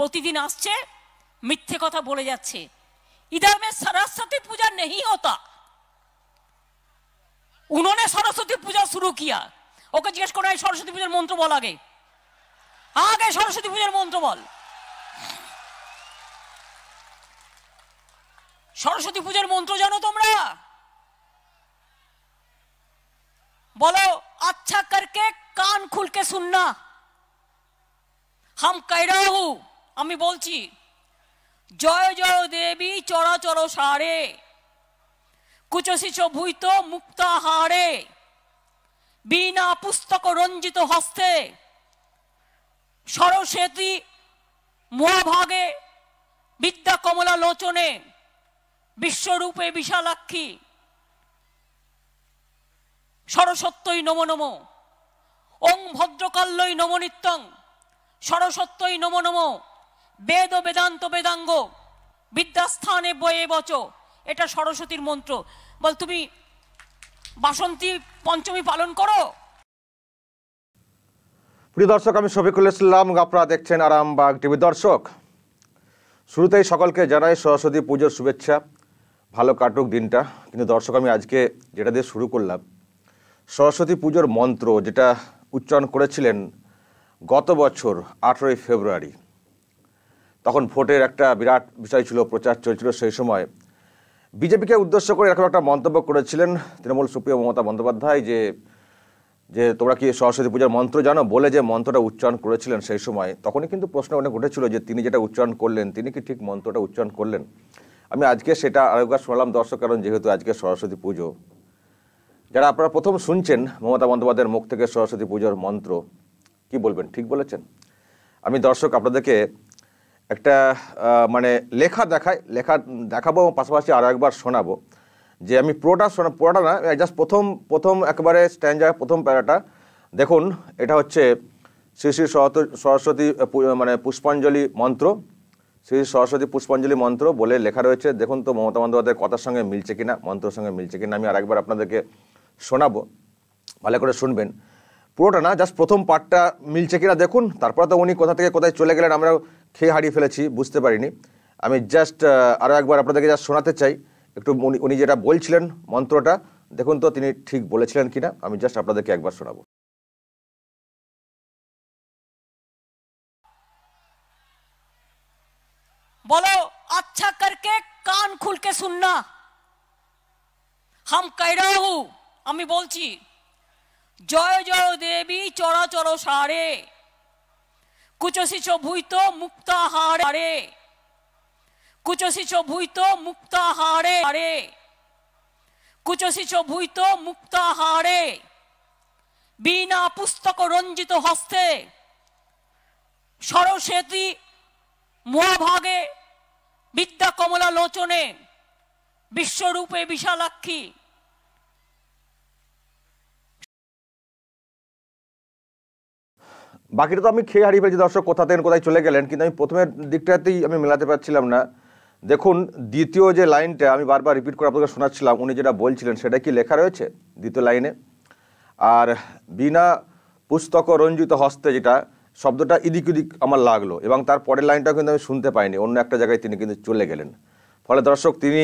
প্রতিদিন আসছে মিথ্যে কথা বলে যাচ্ছে इधर সরস্বতী পূজা নেই হতা উনোনে সরস্বতী পূজা শুরু কিয়া ওকে জিজ্ঞেস করে সরস্বতী পূজার মন্ত্র বল আগে আগে সরস্বতী পূজার মন্ত্র বল সরস্বতী পূজার মন্ত্র জানো তোমরা বলো আচ্ছা করকে কান খুলকে শুননা হাম কহ আমি বলছি জয় জয় দেবী চরাচর সারে কুচশিশ ভূত মুক্তাহারে বিনা পুস্তক রঞ্জিত হস্তে সরস্বতী মহাভাগে বিদ্যা কমলা লোচনে বিশ্বরূপে বিশালাক্ষী সরস্বত্যই নম নম ওং ভদ্রকাল্যই নমনিত্যং সরস্বত্যই নম নম বেদ বেদান্ত বেদাঙ্গ বিদ্যাস্থানে বয়ে বচ এটা সরস্বতীর মন্ত্র বল তুমি বাসন্তী পঞ্চমী পালন করো প্রিয় দর্শক আমি শফিকুল ইসলাম আপনারা দেখছেন আরামবাগ টিভি দর্শক শুরুতেই সকলকে জানাই সরস্বতী পুজোর শুভেচ্ছা ভালো কাটুক দিনটা কিন্তু দর্শক আমি আজকে যেটা দিয়ে শুরু করলাম সরস্বতী পুজোর মন্ত্র যেটা উচ্চারণ করেছিলেন গত বছর আঠেরোই ফেব্রুয়ারি তখন ভোটের একটা বিরাট বিষয় ছিল প্রচার চলছিল সেই সময় বিজেপিকে উদ্দেশ্য করে এরকম একটা মন্তব্য করেছিলেন তৃণমূল সুপ্রিয় মমতা বন্দ্যোপাধ্যায় যে যে তোমরা কি সরস্বতী পূজার মন্ত্র জানো বলে যে মন্ত্রটা উচ্চারণ করেছিলেন সেই সময় তখনই কিন্তু প্রশ্ন অনেক উঠেছিল যে তিনি যেটা উচ্চারণ করলেন তিনি কি ঠিক মন্ত্রটা উচ্চারণ করলেন আমি আজকে সেটা আরেকবার শোনালাম দর্শক কারণ যেহেতু আজকে সরস্বতী পুজো যারা আপনারা প্রথম শুনছেন মমতা বন্দ্যোপাধ্যায়ের মুখ থেকে সরস্বতী পুজোর মন্ত্র কি বলবেন ঠিক বলেছেন আমি দর্শক আপনাদেরকে একটা মানে লেখা দেখায় লেখা দেখাবো এবং পাশাপাশি আরও একবার শোনাবো যে আমি পুরোটা শোনা পুরোটা না জাস্ট প্রথম প্রথম একবারে স্ট্যান্ডার প্রথম প্যারাটা দেখুন এটা হচ্ছে শ্রী শ্রী সরস্বতী মানে পুষ্পাঞ্জলি মন্ত্র শ্রী সরস্বতী পুষ্পাঞ্জলি মন্ত্র বলে লেখা রয়েছে দেখুন তো মমতা বন্দ্যোপাধ্যায়ের কথার সঙ্গে মিলছে কিনা মন্ত্রের সঙ্গে মিলছে কিনা আমি আরেকবার আপনাদেরকে শোনাবো ভালো করে শুনবেন পুরোটা না জাস্ট প্রথম পার্টটা মিলছে কিনা দেখুন তারপরে তো উনি কোথা থেকে কোথায় চলে গেলেন আমরা খেয়ে হারিয়ে ফেলেছি বুঝতে পারিনি আমি জাস্ট আরও একবার আপনাদেরকে জাস্ট শোনাতে চাই একটু উনি উনি যেটা বলছিলেন মন্ত্রটা দেখুন তো তিনি ঠিক বলেছিলেন কিনা আমি জাস্ট আপনাদেরকে একবার শোনাবো बोलो अच्छा करके कान खुल के सुनना हम कह रहा हूं আমি বলছি জয় জয় দেবী চরাচর সারে কুচশিচ ভূত মুক্তাহারে কুচশিচ ভূত মুক্তাহারে হারে কুচশিচ ভূত মুক্তাহারে বিনা পুস্তক রঞ্জিত হস্তে সরস্বতী মহাভাগে বিদ্যা কমলা লোচনে বিশ্বরূপে বিশালাক্ষী বাকিটা তো আমি খেয়ে হারিয়ে ফেলছি দর্শক কোথা থেকে কোথায় চলে গেলেন কিন্তু আমি প্রথমের দিকটাতেই আমি মেলাতে পারছিলাম না দেখুন দ্বিতীয় যে লাইনটা আমি বারবার রিপিট করে আপনাকে শোনাচ্ছিলাম উনি যেটা বলছিলেন সেটা কি লেখা রয়েছে দ্বিতীয় লাইনে আর বিনা পুস্তক রঞ্জিত হস্তে যেটা শব্দটা ইদিক ওদিক আমার লাগলো এবং তার পরের লাইনটাও কিন্তু আমি শুনতে পাইনি অন্য একটা জায়গায় তিনি কিন্তু চলে গেলেন ফলে দর্শক তিনি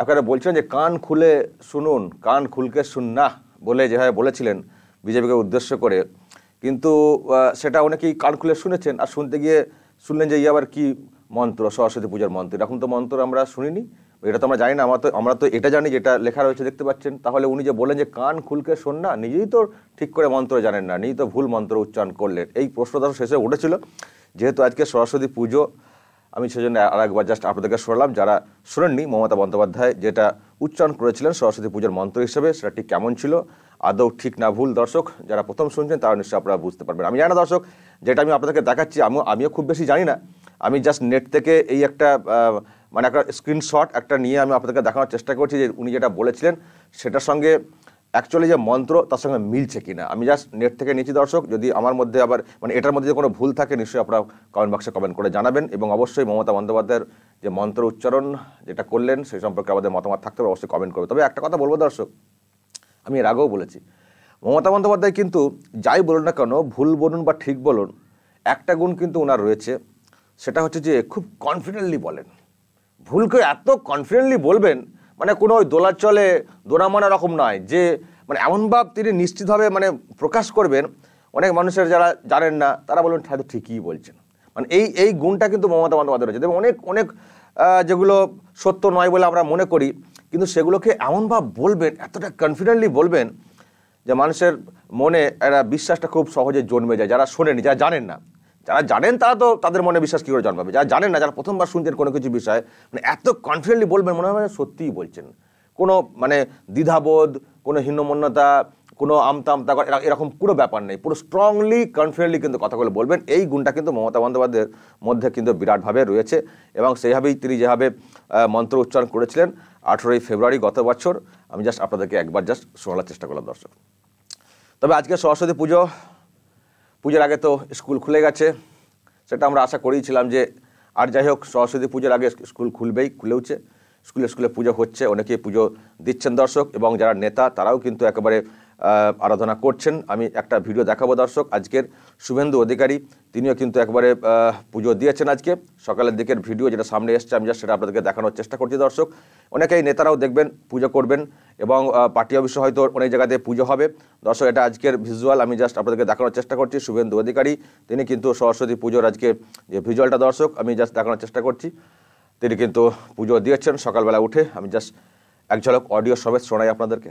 একবারে বলছিলেন যে কান খুলে শুনুন কান খুলকে শুন না বলে যেভাবে বলেছিলেন বিজেপিকে উদ্দেশ্য করে কিন্তু সেটা অনেকেই কান খুলে শুনেছেন আর শুনতে গিয়ে শুনলেন যে ইয়ে আবার কি মন্ত্র সরস্বতী পূজার মন্ত্র এরকম তো মন্ত্র আমরা শুনিনি এটা তো আমরা জানি না আমরা তো আমরা তো এটা জানি যেটা লেখা রয়েছে দেখতে পাচ্ছেন তাহলে উনি যে বলেন যে কান খুলকে শোন না নিজেই তো ঠিক করে মন্ত্র জানেন না নিজেই তো ভুল মন্ত্র উচ্চারণ করলেন এই প্রশ্ন তো শেষে উঠেছিল যেহেতু আজকে সরস্বতী পুজো আমি সেজন্য আর একবার জাস্ট আপনাদেরকে শুনলাম যারা শোনেননি মমতা বন্দ্যোপাধ্যায় যেটা উচ্চারণ করেছিলেন সরস্বতী পুজোর মন্ত্র হিসেবে সেটা ঠিক কেমন ছিল আদৌ ঠিক না ভুল দর্শক যারা প্রথম শুনছেন তারা নিশ্চয়ই আপনারা বুঝতে পারবেন আমি জানি না দর্শক যেটা আমি আপনাদেরকে দেখাচ্ছি আমি আমিও খুব বেশি জানি না আমি জাস্ট নেট থেকে এই একটা মানে একটা স্ক্রিনশট একটা নিয়ে আমি আপনাদেরকে দেখানোর চেষ্টা করছি যে উনি যেটা বলেছিলেন সেটার সঙ্গে অ্যাকচুয়ালি যে মন্ত্র তার সঙ্গে মিলছে কি না আমি জাস্ট নেট থেকে নিচ্ছি দর্শক যদি আমার মধ্যে আবার মানে এটার মধ্যে যদি কোনো ভুল থাকে নিশ্চয়ই আপনারা কমেন্ট বক্সে কমেন্ট করে জানাবেন এবং অবশ্যই মমতা বন্দ্যোপাধ্যায়ের যে মন্ত্র উচ্চারণ যেটা করলেন সেই সম্পর্কে আমাদের মতামত থাকতে হবে অবশ্যই কমেন্ট করবে তবে একটা কথা বলবো দর্শক আমি এর আগেও বলেছি মমতা বন্দ্যোপাধ্যায় কিন্তু যাই বলুন না কেন ভুল বলুন বা ঠিক বলুন একটা গুণ কিন্তু ওনার রয়েছে সেটা হচ্ছে যে খুব কনফিডেন্টলি বলেন ভুলকে এত কনফিডেন্টলি বলবেন মানে কোনো ওই দোলার চলে দোনামানা রকম নয় যে মানে এমনভাব তিনি নিশ্চিতভাবে মানে প্রকাশ করবেন অনেক মানুষের যারা জানেন না তারা বলবেন হ্যাঁ ঠিকই বলছেন মানে এই এই গুণটা কিন্তু মমতা বন্দ্যোপাধ্যায় রয়েছে এবং অনেক অনেক যেগুলো সত্য নয় বলে আমরা মনে করি কিন্তু সেগুলোকে এমনভাবে বলবেন এতটা কনফিডেন্টলি বলবেন যে মানুষের মনে একটা বিশ্বাসটা খুব সহজে জন্মে যায় যারা শোনেনি যারা জানেন না যারা জানেন তারা তো তাদের মনে বিশ্বাস কী করে জন্মাবে যারা জানেন না যারা প্রথমবার শুনছেন কোনো কিছু বিষয়ে মানে এত কনফিডেন্টলি বলবেন মনে হয় মানে সত্যিই বলছেন কোনো মানে দ্বিধাবোধ কোনো হীনমন্যতা কোনো আমতা করা এরকম পুরো ব্যাপার নেই পুরো স্ট্রংলি কনফিডেন্টলি কিন্তু কথাগুলো বলবেন এই গুণটা কিন্তু মমতা বন্দ্যোপাধ্যায়ের মধ্যে কিন্তু বিরাটভাবে রয়েছে এবং সেইভাবেই তিনি যেভাবে মন্ত্র উচ্চারণ করেছিলেন আঠেরোই ফেব্রুয়ারি গত বছর আমি জাস্ট আপনাদেরকে একবার জাস্ট শোনার চেষ্টা করলাম দর্শক তবে আজকে সরস্বতী পুজো পুজোর আগে তো স্কুল খুলে গেছে সেটা আমরা আশা করিয়েছিলাম যে আর যাই হোক সরস্বতী পুজোর আগে স্কুল খুলবেই খুলেওছে স্কুলে স্কুলে পুজো হচ্ছে অনেকেই পুজো দিচ্ছেন দর্শক এবং যারা নেতা তারাও কিন্তু একেবারে আরাধনা করছেন আমি একটা ভিডিও দেখাবো দর্শক আজকের শুভেন্দু অধিকারী তিনিও কিন্তু একবারে পুজো দিয়েছেন আজকে সকালের দিকের ভিডিও যেটা সামনে এসছে আমি জাস্ট সেটা আপনাদেরকে দেখানোর চেষ্টা করছি দর্শক অনেকেই নেতারাও দেখবেন পুজো করবেন এবং পার্টি অফিসে হয়তো অনেক জায়গাতে পুজো হবে দর্শক এটা আজকের ভিজুয়াল আমি জাস্ট আপনাদেরকে দেখানোর চেষ্টা করছি শুভেন্দু অধিকারী তিনি কিন্তু সরস্বতী পুজোর আজকে যে ভিজুয়ালটা দর্শক আমি জাস্ট দেখানোর চেষ্টা করছি তিনি কিন্তু পুজো দিয়েছেন সকালবেলা উঠে আমি জাস্ট এক ঝলক অডিও সমেত শোনাই আপনাদেরকে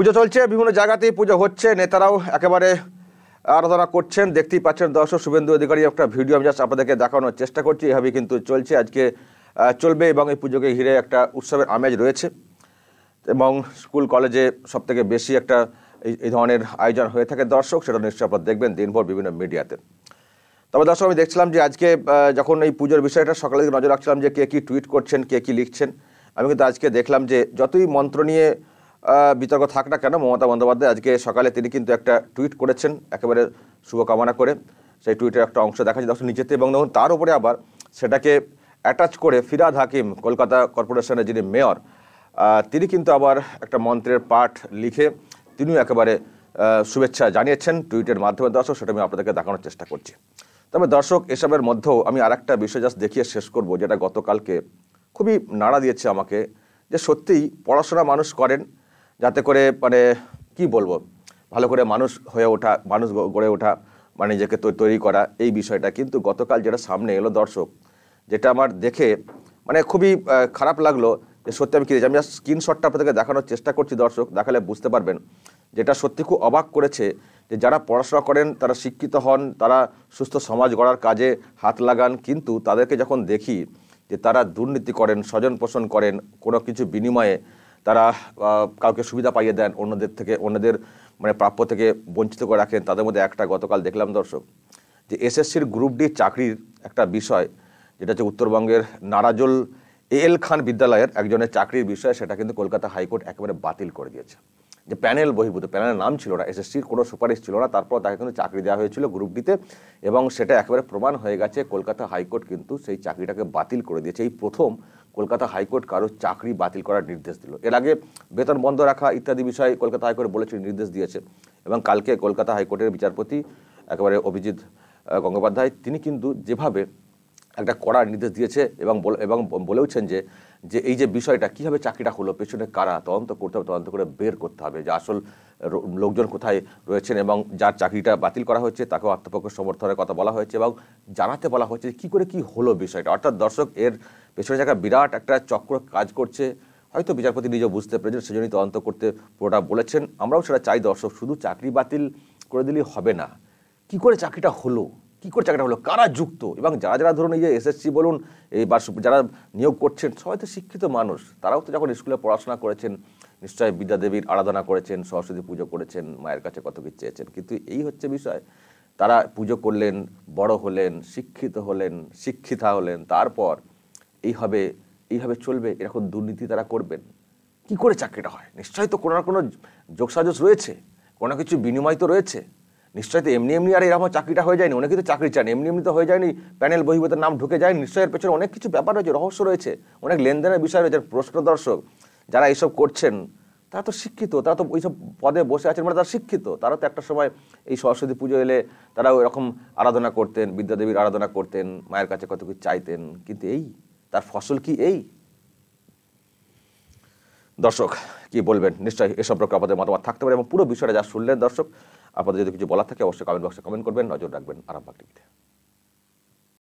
পুজো চলছে বিভিন্ন জায়গাতেই পুজো হচ্ছে নেতারাও একেবারে আরাধনা করছেন দেখতেই পাচ্ছেন দর্শক শুভেন্দু অধিকারী একটা ভিডিও আমি জাস্ট আপনাদেরকে দেখানোর চেষ্টা করছি এভাবেই কিন্তু চলছে আজকে চলবে এবং এই পুজোকে ঘিরে একটা উৎসবের আমেজ রয়েছে এবং স্কুল কলেজে সবথেকে বেশি একটা এই ধরনের আয়োজন হয়ে থাকে দর্শক সেটা নিশ্চয়ই আপনারা দেখবেন দিনভর বিভিন্ন মিডিয়াতে তবে দর্শক আমি দেখছিলাম যে আজকে যখন এই পুজোর বিষয়টা সকালে নজর রাখছিলাম যে কে কী টুইট করছেন কে কী লিখছেন আমি কিন্তু আজকে দেখলাম যে যতই মন্ত্র নিয়ে বিতর্ক থাক না কেন মমতা বন্দ্যোপাধ্যায় আজকে সকালে তিনি কিন্তু একটা টুইট করেছেন একেবারে শুভকামনা করে সেই টুইটের একটা অংশ দেখা যাচ্ছে নিচেতে এবং দেখুন তার উপরে আবার সেটাকে অ্যাটাচ করে ফিরাদ হাকিম কলকাতা কর্পোরেশনের যিনি মেয়র তিনি কিন্তু আবার একটা মন্ত্রের পাঠ লিখে তিনিও একেবারে শুভেচ্ছা জানিয়েছেন টুইটের মাধ্যমে দর্শক সেটা আমি আপনাদেরকে দেখানোর চেষ্টা করছি তবে দর্শক এসবের মধ্যেও আমি আর একটা বিষয় জাস্ট দেখিয়ে শেষ করব যেটা গতকালকে খুবই নাড়া দিয়েছে আমাকে যে সত্যিই পড়াশোনা মানুষ করেন যাতে করে মানে কি বলবো ভালো করে মানুষ হয়ে ওঠা মানুষ গড়ে ওঠা মানে নিজেকে তৈরি করা এই বিষয়টা কিন্তু গতকাল যেটা সামনে এলো দর্শক যেটা আমার দেখে মানে খুবই খারাপ লাগলো যে সত্যি আমি কিনেছি আমি জাস্ট স্ক্রিনশটটা আপনাদেরকে দেখানোর চেষ্টা করছি দর্শক দেখালে বুঝতে পারবেন যেটা সত্যি খুব অবাক করেছে যে যারা পড়াশোনা করেন তারা শিক্ষিত হন তারা সুস্থ সমাজ গড়ার কাজে হাত লাগান কিন্তু তাদেরকে যখন দেখি যে তারা দুর্নীতি করেন স্বজন পোষণ করেন কোনো কিছু বিনিময়ে তারা কাউকে সুবিধা পাইয়ে দেন অন্যদের থেকে অন্যদের মানে প্রাপ্য থেকে বঞ্চিত করে রাখেন তাদের মধ্যে একটা গতকাল দেখলাম দর্শক যে এসএসসির গ্রুপ ডি চাকরির একটা বিষয় যেটা হচ্ছে উত্তরবঙ্গের নারাজল এ এল খান বিদ্যালয়ের একজনের চাকরির বিষয় সেটা কিন্তু কলকাতা হাইকোর্ট একেবারে বাতিল করে দিয়েছে যে প্যানেল বহির্ভূত প্যানেলের নাম ছিল না এসএসসির কোনো সুপারিশ ছিল না তারপর তাকে কিন্তু চাকরি দেওয়া হয়েছিল গ্রুপ ডিতে এবং সেটা একেবারে প্রমাণ হয়ে গেছে কলকাতা হাইকোর্ট কিন্তু সেই চাকরিটাকে বাতিল করে দিয়েছে এই প্রথম কলকাতা হাইকোর্ট কারোর চাকরি বাতিল করার নির্দেশ দিল এর আগে বেতন বন্ধ রাখা ইত্যাদি বিষয়ে কলকাতা হাইকোর্ট বলেছে নির্দেশ দিয়েছে এবং কালকে কলকাতা হাইকোর্টের বিচারপতি একেবারে অভিজিৎ গঙ্গোপাধ্যায় তিনি কিন্তু যেভাবে একটা করার নির্দেশ দিয়েছে এবং এবং বলেওছেন যে যে এই যে বিষয়টা কীভাবে চাকরিটা হলো পেছনে কারা তদন্ত করতে হবে তদন্ত করে বের করতে হবে যে আসল লোকজন কোথায় রয়েছেন এবং যার চাকরিটা বাতিল করা হয়েছে তাকেও আত্মপক্ষ সমর্থনের কথা বলা হয়েছে এবং জানাতে বলা হয়েছে কি করে কি হলো বিষয়টা অর্থাৎ দর্শক এর পেছনে থাকা বিরাট একটা চক্র কাজ করছে হয়তো বিচারপতি নিজেও বুঝতে পেরেছেন সেজন্যই তদন্ত করতে পুরোটা বলেছেন আমরাও সেটা চাই দর্শক শুধু চাকরি বাতিল করে দিলেই হবে না কি করে চাকরিটা হলো কী করে চাকরিটা হলো কারা যুক্ত এবং যারা যারা ধরুন এই যে এসএসসি বলুন এই বা যারা নিয়োগ করছেন সবাই তো শিক্ষিত মানুষ তারাও তো যখন স্কুলে পড়াশোনা করেছেন নিশ্চয়ই বিদ্যাদেবীর আরাধনা করেছেন সরস্বতী পুজো করেছেন মায়ের কাছে কত কিছু চেয়েছেন কিন্তু এই হচ্ছে বিষয় তারা পুজো করলেন বড় হলেন শিক্ষিত হলেন শিক্ষিতা হলেন তারপর এইভাবে এইভাবে চলবে এরকম দুর্নীতি তারা করবেন কি করে চাকরিটা হয় নিশ্চয়ই তো কোনো না কোনো যোগসাজস রয়েছে কোনো কিছু বিনিময় তো রয়েছে নিশ্চয়ই তো এমনি এমনি আর এরকম চাকরিটা হয়ে যায়নি অনেকেই তো চাকরি চান এমনি এমনি তো হয়ে যায়নি প্যানেল বহিবতের নাম ঢুকে যায় নিশ্চয়ই এর পেছনে অনেক কিছু ব্যাপার রয়েছে রহস্য রয়েছে অনেক লেনদেনের বিষয় রয়েছে প্রশ্ন দর্শক যারা এইসব করছেন তারা তো শিক্ষিত তারা তো ওইসব পদে বসে আছেন মানে তারা শিক্ষিত তারা তো একটা সময় এই সরস্বতী পুজো এলে তারা এরকম আরাধনা করতেন বিদ্যাদেবীর আরাধনা করতেন মায়ের কাছে কত কিছু চাইতেন কিন্তু এই তার ফসল কি এই দর্শক কি বলবেন নিশ্চয়ই এসব প্রকার আমাদের মতামত থাকতে পারে এবং পুরো বিষয়টা যা শুনলেন দর্শক আপনাদের যদি কিছু বলার থাকে অবশ্যই কমেন্ট বক্সে কমেন্ট করবেন নজর রাখবেন আরামবাগ টিভিতে